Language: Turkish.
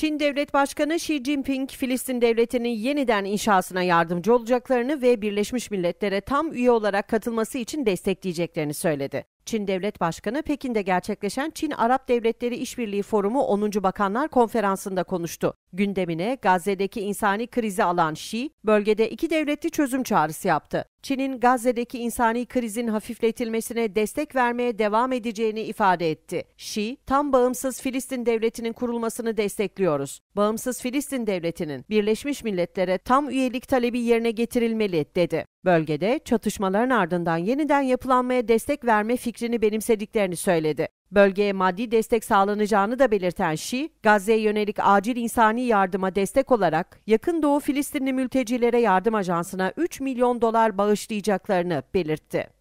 Çin Devlet Başkanı Xi Jinping, Filistin devletinin yeniden inşasına yardımcı olacaklarını ve Birleşmiş Milletler'e tam üye olarak katılması için destekleyeceklerini söyledi. Çin Devlet Başkanı Pekin'de gerçekleşen Çin Arap Devletleri İşbirliği Forumu 10. Bakanlar Konferansı'nda konuştu. Gündemine Gazze'deki insani krizi alan Şi, bölgede iki devletli çözüm çağrısı yaptı. Çin'in Gazze'deki insani krizin hafifletilmesine destek vermeye devam edeceğini ifade etti. Şi, tam bağımsız Filistin devletinin kurulmasını destekliyoruz. Bağımsız Filistin devletinin Birleşmiş Milletler'e tam üyelik talebi yerine getirilmeli dedi. Bölgede çatışmaların ardından yeniden yapılanmaya destek verme fikrini benimsediklerini söyledi. Bölgeye maddi destek sağlanacağını da belirten Şi, Gazze'ye yönelik acil insani yardıma destek olarak Yakın Doğu Filistinli Mültecilere Yardım Ajansı'na 3 milyon dolar bağışlayacaklarını belirtti.